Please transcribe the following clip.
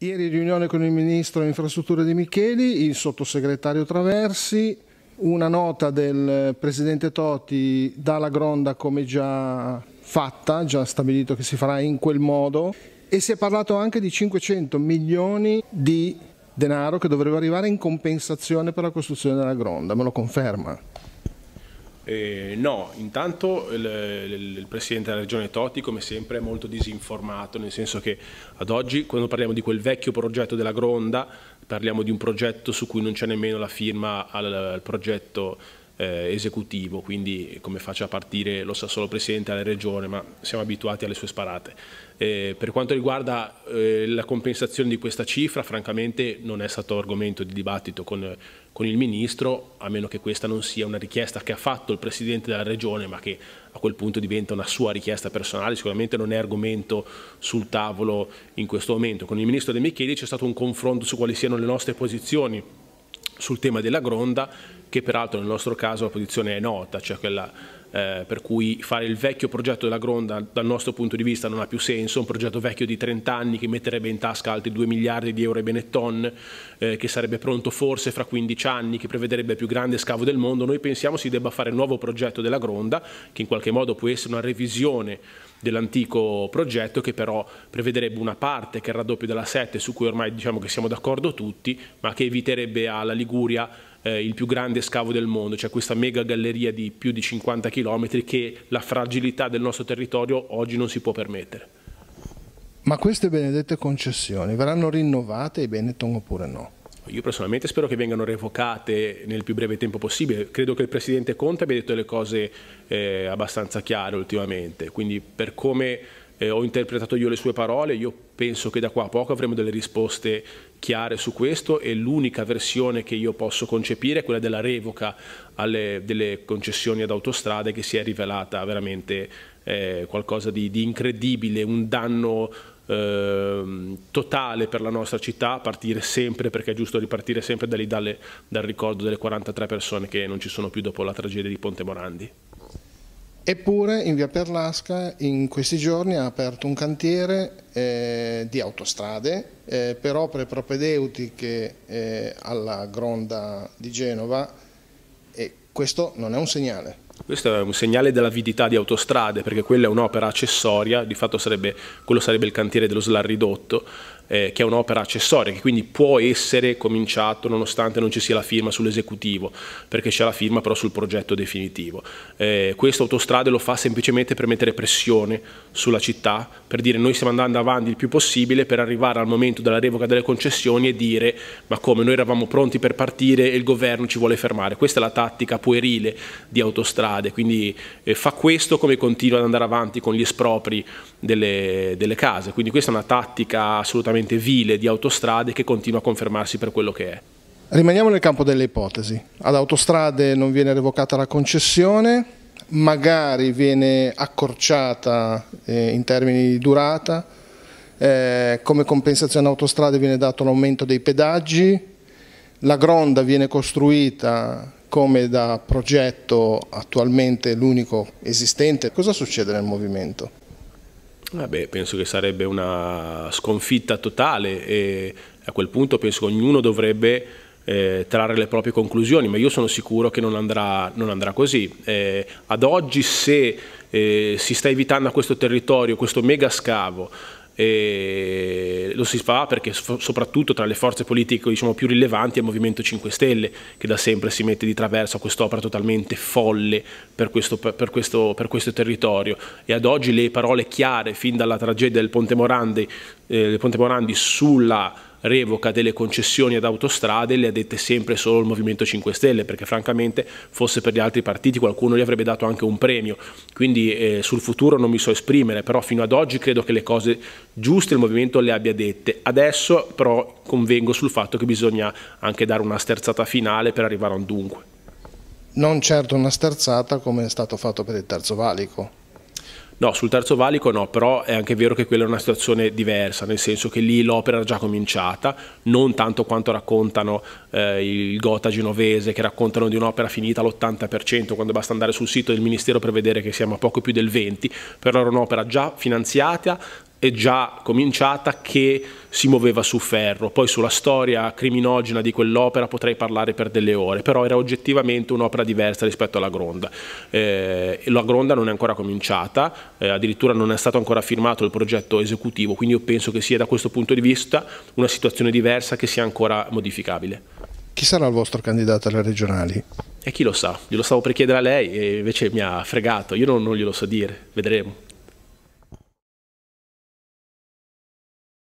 Ieri riunione con il Ministro delle Infrastrutture Di Micheli, il sottosegretario Traversi, una nota del Presidente Toti dalla Gronda come già fatta, già stabilito che si farà in quel modo e si è parlato anche di 500 milioni di denaro che dovrebbe arrivare in compensazione per la costruzione della Gronda, me lo conferma? Eh, no, intanto il, il, il, Presidente della Regione Totti come sempre è molto disinformato, nel senso che ad oggi quando parliamo di quel vecchio progetto della Gronda parliamo di un progetto su cui non c'è nemmeno la firma al, al progetto eh, esecutivo, quindi come faccia a partire lo sa solo Presidente della Regione, ma siamo abituati alle sue sparate. Eh, per quanto riguarda eh, la compensazione di questa cifra, francamente non è stato argomento di dibattito con, con, il Ministro, a meno che questa non sia una richiesta che ha fatto il Presidente della Regione, ma che a quel punto diventa una sua richiesta personale, sicuramente non è argomento sul tavolo in questo momento. Con il Ministro De Micheli c'è stato un confronto su quali siano le nostre posizioni sul tema della Gronda, che peraltro nel nostro caso la posizione è nota, cioè quella eh, per cui fare il vecchio progetto della Gronda dal nostro punto di vista non ha più senso, un progetto vecchio di 30 anni che metterebbe in tasca altri 2 miliardi di euro ai Benetton, eh, che sarebbe pronto forse fra 15 anni, che prevederebbe il più grande scavo del mondo, noi pensiamo si debba fare il nuovo progetto della Gronda, che in qualche modo può essere una revisione dell'antico progetto che però prevederebbe una parte che è il raddoppio della 7 su cui ormai diciamo che siamo d'accordo tutti, ma che eviterebbe alla Liguria eh, il più grande scavo del mondo, cioè questa mega galleria di più di 50 km che la fragilità del nostro territorio oggi non si può permettere. Ma queste benedette concessioni verranno rinnovate ai Benetton oppure no? Io personalmente spero che vengano revocate nel più breve tempo possibile. Credo che il Presidente Conte abbia detto le cose eh, abbastanza chiare ultimamente, quindi per come eh, ho interpretato io le sue parole, io penso che da qua a poco avremo delle risposte chiare su questo e l'unica versione che io posso concepire è quella della revoca alle, delle concessioni ad autostrade che si è rivelata veramente eh, qualcosa di, di, incredibile, un danno ehm, totale per la nostra città, a partire sempre, perché è giusto ripartire sempre da lì, dalle, dal ricordo delle 43 persone che non ci sono più dopo la tragedia di Ponte Morandi. Eppure in via Perlasca in questi giorni ha aperto un cantiere eh, di autostrade eh, per opere propedeutiche eh, alla Gronda di Genova e questo non è un segnale. Questo è un segnale dell'avidità di autostrade perché quella è un'opera accessoria, di fatto sarebbe, quello sarebbe il cantiere dello slarridotto eh, che è un'opera accessoria, che quindi può essere cominciato nonostante non ci sia la firma sull'esecutivo, perché c'è la firma però sul progetto definitivo. Eh, questo Autostrade lo fa semplicemente per mettere pressione sulla città, per dire noi stiamo andando avanti il più possibile per arrivare al momento della revoca delle concessioni e dire ma come noi eravamo pronti per partire e il governo ci vuole fermare. Questa è la tattica puerile di Autostrade, quindi eh, fa questo come continua ad andare avanti con gli espropri delle, delle case, quindi questa è una tattica assolutamente veramente vile di autostrade che continua a confermarsi per quello che è. Rimaniamo nel campo delle ipotesi. Ad autostrade non viene revocata la concessione, magari viene accorciata eh, in termini di durata, eh, come compensazione autostrade viene dato l'aumento dei pedaggi, la gronda viene costruita come da progetto attualmente l'unico esistente. Cosa succede nel movimento? Vabbè, penso che sarebbe una sconfitta totale e a quel punto penso che ognuno dovrebbe eh, trarre le proprie conclusioni, ma io sono sicuro che non andrà, non andrà così. Eh, ad oggi se eh, si sta evitando a questo territorio questo mega scavo, e lo si fa perché soprattutto tra le forze politiche diciamo, più rilevanti è il Movimento 5 Stelle che da sempre si mette di traverso a quest'opera totalmente folle per questo, per, questo, per questo, territorio e ad oggi le parole chiare fin dalla tragedia del Ponte Morandi, eh, del Ponte Morandi sulla revoca delle concessioni ad autostrade le ha dette sempre solo il Movimento 5 Stelle, perché francamente fosse per gli altri partiti qualcuno gli avrebbe dato anche un premio. Quindi eh, sul futuro non mi so esprimere, però fino ad oggi credo che le cose giuste il Movimento le abbia dette. Adesso però convengo sul fatto che bisogna anche dare una sterzata finale per arrivare a un dunque. Non certo una sterzata come è stato fatto per il terzo valico. No, sul terzo valico no, però è anche vero che quella è una situazione diversa, nel senso che lì l'opera era già cominciata, non tanto quanto raccontano eh, il Gota genovese, che raccontano di un'opera finita all'80%, quando basta andare sul sito del Ministero per vedere che siamo a poco più del 20%, però era un'opera già finanziata, è già cominciata che si muoveva su ferro. Poi sulla storia criminogena di quell'opera potrei parlare per delle ore, però era oggettivamente un'opera diversa rispetto alla Gronda. Eh, la Gronda non è ancora cominciata, eh, addirittura non è stato ancora firmato il progetto esecutivo, quindi io penso che sia da questo punto di vista una situazione diversa che sia ancora modificabile. Chi sarà il vostro candidato alle regionali? E chi lo sa, glielo stavo per chiedere a lei e invece mi ha fregato, io non, non glielo so dire, vedremo.